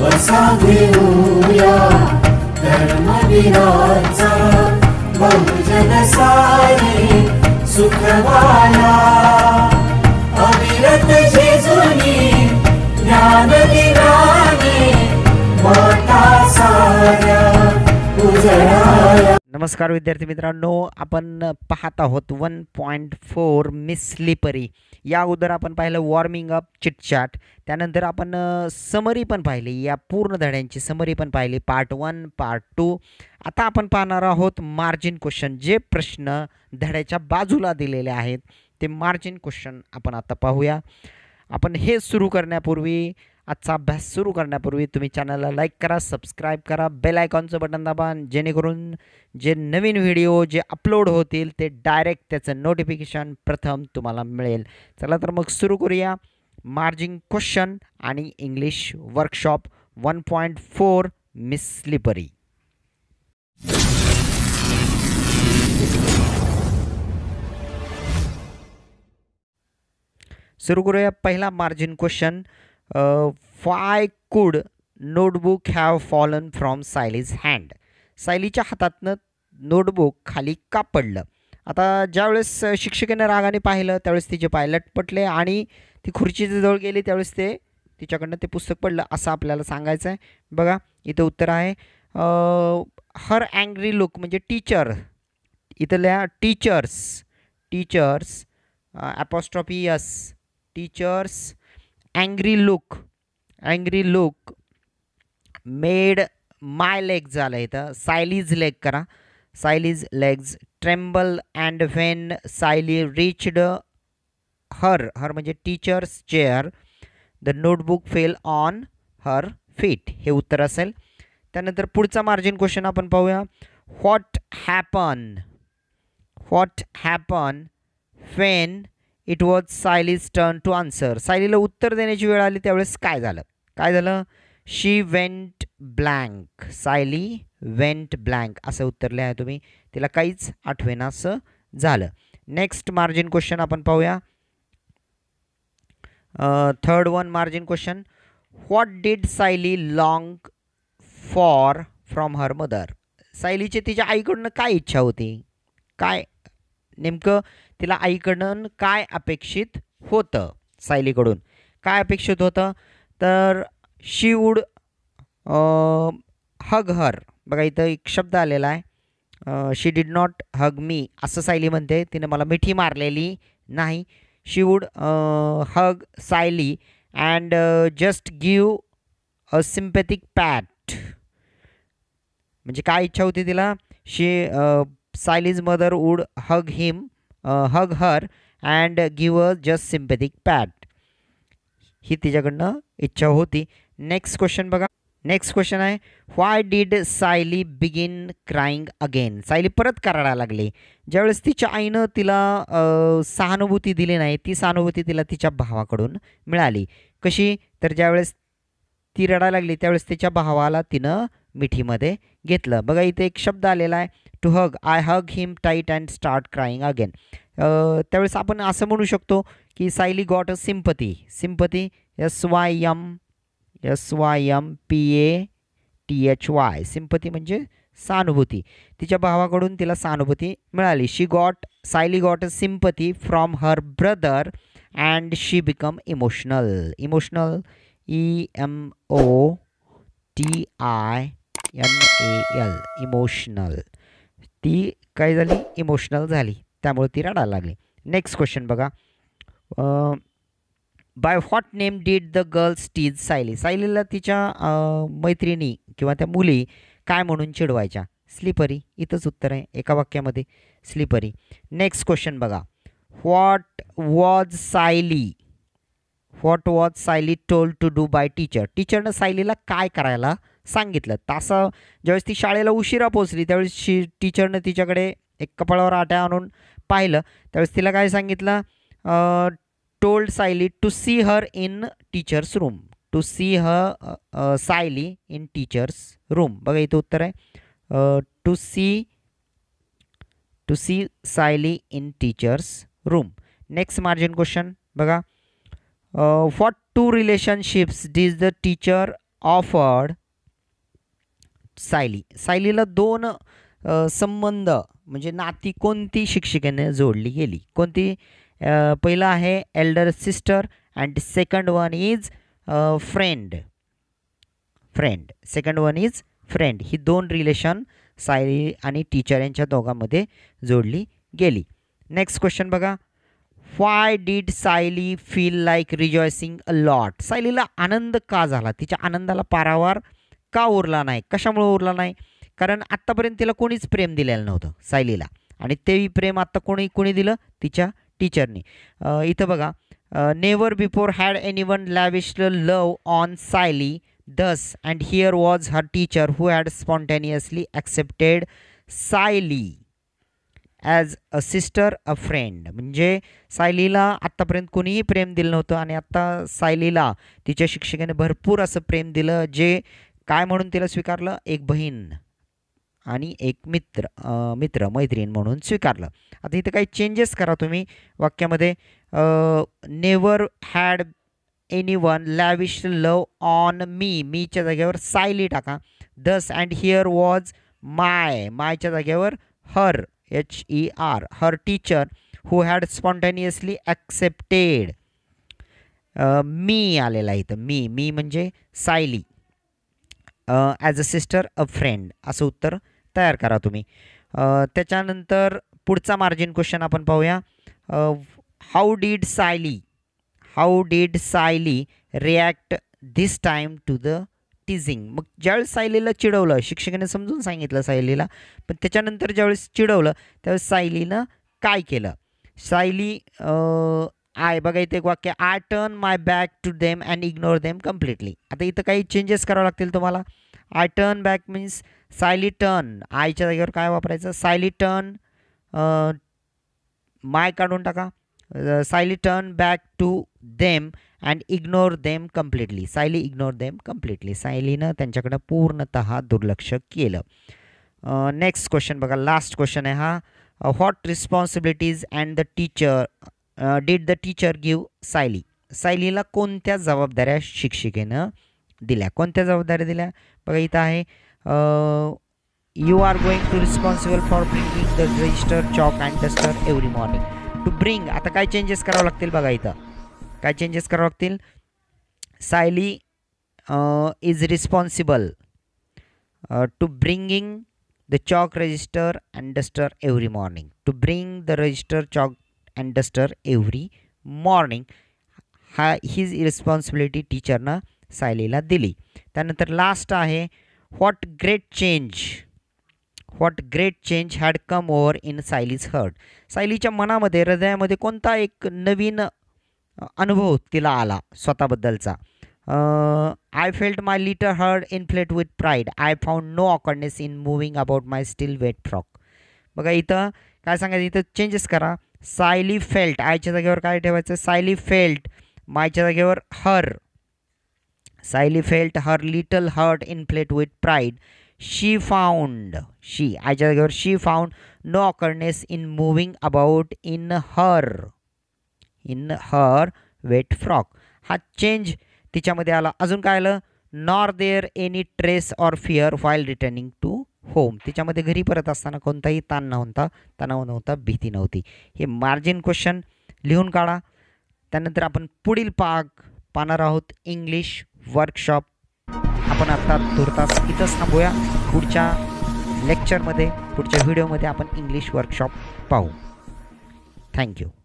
वसा घेऊया धर्मवीराचा बहुजन सारे सुखवाला अविरत जेजुनी ज्ञान दिनाने माता साऱ्या उजळाया नमस्कार विद्यार्थी मित्रांनो आपण पाहत आहोत one point four Miss Slippery या अगोदर आपण पाहिलं वॉर्मिंग अप चिटचाट त्यानंतर आपण समरी पण पाहिली या पूर्ण धड्यांची समरी पण पाहिली पार्ट वन पार्ट टू आता आपण पाहणार आहोत मार्जिन क्वेश्चन जे प्रश्न धड्याच्या बाजूला दिलेले आहेत ते मार्जिन क्वेश्चन आपण आता पाहूया आपण हे सुरू करण्यापूर्वी आजचा अभ्यास सुरू करण्यापूर्वी तुम्ही चॅनलला लाईक करा सबस्क्राईब करा बेल आयकॉनचं बटन दाबा जेणेकरून जे नवीन व्हिडिओ जे अपलोड होतील ते डायरेक्ट त्याचं नोटिफिकेशन प्रथम तुम्हाला मिळेल चला तर मग सुरू करूया मार्जिंग क्वेश्चन आणि English workshop one point four Miss Slippery सुरू करूया पहिला margin question why could notebook have fallen from Saily's hand सायलीच्या हातातनं नोटबुक खाली का पडलं आता ज्यावेळेस शिक्षिकेनं रागाने पाहिलं त्यावेळेस तिचे पाय लटपटले आणि ती खुर्चीच्या जवळ गेली त्यावेळेस ते तिच्याकडनं ते पुस्तक पडलं असं आपल्याला सांगायचं आहे बघा इथं उत्तर आहे हर अँग्री लुक म्हणजे टीचर इथल्या teachers teachers apostrophe S teachers angry look angry look made my leg झालं इथं सायलीज लेग करा Saily's legs tremble and when Saily reached her her म्हणजे teachers chair the notebook fell on her feet हे उत्तर असेल त्यानंतर पुढचा मार्जिन क्वेश्चन आपण पाहूया what happen what happen when it was Saily's turn to answer सायलीला उत्तर देण्याची वेळ आली त्यावेळेस काय झालं काय झालं she went blank Saily went blank असं उत्तरले आहे तुम्ही तिला काहीच आठवेना असं झालं नेक्स्ट मार्जिन क्वेश्चन आपण पाहूया third one margin question what did Saily long for from her mother सायलीची तिच्या आईकडून काय इच्छा होती काय नेमकं तिला आईकडून काय अपेक्षित होतं सायलीकडून काय अपेक्षित होतं तर शी वूड हग हर बघा इथं एक शब्द आलेला आहे शी डिड नॉट हग मी असं सायली म्हणते तिने मला मिठी मारलेली नाही she would hug Saily and just give a sympathetic pat म्हणजे काय इच्छा होती तिला she Sally's mother would hug him hug her her and give just sympathetic pat ही तिच्याकडनं इच्छा होती नेक्स्ट क्वेश्चन बघा नेक्स्ट क्वेश्चन आहे why did Saily begin crying again Saily परत करायला लागली ज्यावेळेस तिच्या आईनं तिला सहानुभूती दिली नाही ती सहानुभूती तिला तिच्या भावाकडून मिळाली कशी तर ज्यावेळेस ती रडायला लागली त्यावेळेस तिच्या भावाला तिनं मिठीमध्ये घेतलं बघा इथे एक शब्द आलेला आहे to hug I hug him tight and start crying again त्यावेळेस आपण असं म्हणू शकतो की Saily got a sympathy sympathy S Y M S Y M P A T H Y sympathy म्हणजे सहानुभूती तिच्या भावाकडून तिला सहानुभूती मिळाली she got Saily got a sympathy from her brother and she become emotional emotional E M O T I M A L emotional ती काय झाली इमोशनल झाली त्यामुळे ती रडायला लागली नेक्स्ट क्वेश्चन बघा by what name did the girls tease Saily सायलीला तिच्या मैत्रिणी किंवा त्या मुली काय म्हणून चिडवायच्या स्लिपरी इथंच उत्तर आहे एका वाक्यामध्ये स्लिपरी नेक्स्ट क्वेश्चन बघा what was Saily what was Saily told to do by teacher टीचरनं सायलीला काय करायला सांगितलं तासा ज्यावेळेस ती शाळेला उशिरा पोचली त्यावेळेस शि टीचरनं तिच्याकडे एक कपाळावर आट्या आणून पाहिलं त्यावेळेस तिला काय सांगितलं told Saily to see her in teachers room to see her Saily in teachers room बघा इथं उत्तर आहे to see to see Saily in teachers room next margin question बघा what two relationships does the teacher offered Saily सायलीला दोन संबंध म्हणजे नाती कोणती शिक्षिकेने जोडली गेली कोणती पहिलं आहे elder sister and second one is friend friend second one is friend ही दोन रिलेशन सायली आणि टीचर यांच्या दोघांमध्ये जोडली गेली नेक्स्ट क्वेश्चन बघा why did Saily feel like rejoicing a lot सायलीला आनंद का झाला तिच्या आनंदाला पारावार का उरला नाही कशामुळं उरला नाही कारण आत्तापर्यंत तिला कोणीच प्रेम दिलेलं नव्हतं सायलीला आणि तेही प्रेम आत्ता कोणी कोणी दिलं तिच्या टीचरनी इथं बघा never before had anyone lavish love on Saily thus and here was her teacher who had spontaneously accepted Saily as a sister a friend म्हणजे सायलीला आत्तापर्यंत कोणीही प्रेम दिलं नव्हतं आणि आत्ता सायलीला तिच्या शिक्षिकेने भरपूर असं प्रेम दिलं जे काय म्हणून तिला स्वीकारलं एक बहीण आणि एक मित्र मित्र मैत्रीण म्हणून स्वीकारलं आता इथं काही चेंजेस करा तुम्ही वाक्यामध्ये never had anyone lavish love on me मीच्या जागेवर सायली टाका thus and here was my मायच्या जागेवर her H E R her teacher who had spontaneously accepted me आलेला इथं मी मी म्हणजे Saily as a sister a friend असं उत्तर तयार करा तुम्ही त्याच्यानंतर पुढचा मार्जिन क्वेश्चन आपण पाहूया how did Saily how did Saily react this time to the teasing मग ज्यावेळेस सायलीला चिडवलं शिक्षकाने समजून सांगितलं सायलीला पण त्याच्यानंतर ज्यावेळेस चिडवलं त्यावेळेस सायलीनं काय केलं सायली आय बघा इथे एक वाक्य I turn my back to them and ignore them completely आता इथं काही चेंजेस करावं लागतील तुम्हाला I turn back means Saily turn आयच्या जागेवर काय वापरायचं सायली टर्न माय काढून टाका Saily turn back to them and ignore them completely Saily ignore them completely सायलीनं त्यांच्याकडं पूर्णतः दुर्लक्ष केलं नेक्स्ट क्वेश्चन बघा लास्ट क्वेश्चन आहे हा what responsibilities and the teacher did the teacher give Sayali सायलीला कोणत्या जबाबदाऱ्या शिक्षिकेनं दिल्या कोणत्या जबाबदाऱ्या दिल्या बघा इथं आहे you are going to responsible for bringing the register chalk and duster every morning to bring आता काय चेंजेस करावं लागतील बघा इथं काय चेंजेस करावं लागतील Saily is responsible to bringing the chalk register and duster every morning to bring the register chalk and duster duster every morning हा हीज रिस्पॉन्सिबिलिटी टीचरनं सायलीला दिली त्यानंतर लास्ट आहे what great change what great change had come over in Saily's heart सायलीच्या मनामध्ये हृदयामध्ये कोणता एक नवीन अनुभव तिला आला स्वतःबद्दलचा I felt my little heart inflate with pride I found no awkwardness in moving about my still wet frock बघा इथं काय सांगायचं इथं चेंजेस करा सायली फेल्ट आयच्या जागेवर काय ठेवायचं सायली फेल्ट मायच्या जागेवर her Saily felt her little heart inflate with pride she found she आयच्या जागेवर she found no awkwardness in moving about in her in her wet frock हा चेंज तिच्यामध्ये आला अजून काय आलं nor there any trace or fear while returning to home तिच्यामध्ये घरी परत असताना कोणताही ताण नव्हता तणाव नव्हता भीती नव्हती हे मार्जिन क्वेश्चन लिहून काढा त्यानंतर आपण पुढील पाग पाहणार आहोत इंग्लिश वर्कशॉप आपण आत्ता तुर्तास इथंच थांबूया पुढच्या लेक्चरमध्ये पुढच्या व्हिडिओमध्ये आपण इंग्लिश वर्कशॉप पाहू थँक्यू